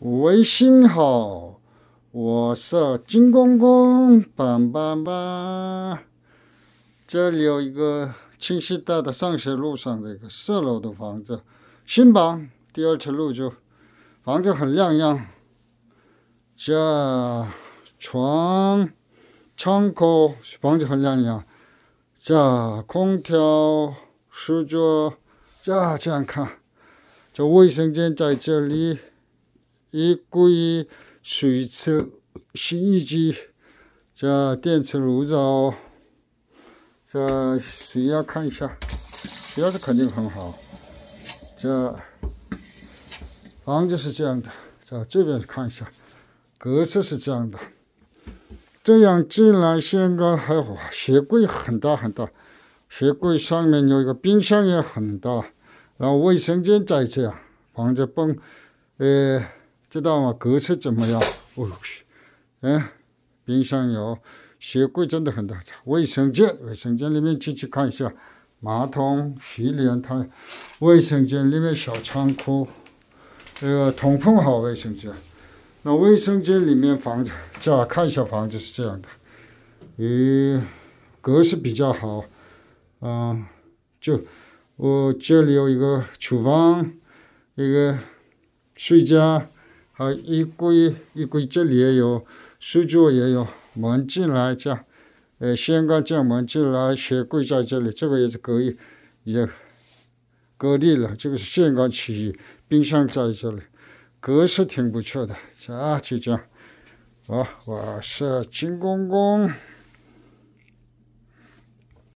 微信号，我是金公公棒棒棒。这里有一个清溪大的上学路上的一个四楼的房子，新房，第二条路就，房子很亮亮。这床、窗口，房子很亮亮。这空调、书桌，这这样看，这卫生间在这里。一柜、水车洗衣机这电磁炉灶，这水压看一下，水压肯定很好。这房子是这样的，在这边看一下，格式是这样的，这样进来先看还好，鞋柜很大很大，鞋柜上面有一个冰箱也很大，然后卫生间在这，房子蹦，呃。知道吗？格式怎么样？哦，哎，冰箱有，鞋柜真的很大。卫生间，卫生间里面进去看一下，马桶、洗脸台，卫生间里面小仓库，这个通风好。卫生间，那卫生间里面房子，家看一下房子是这样的，与格式比较好。嗯，就我这里有一个厨房，一个睡觉。啊，衣柜，衣柜这里也有，书桌也有，门进来样，呃，玄关讲门进来，鞋柜在这里，这个也是隔以，也隔离了，这个是玄关区域，冰箱在这里，格式挺不错的，啊，就这样，啊，我是金公公。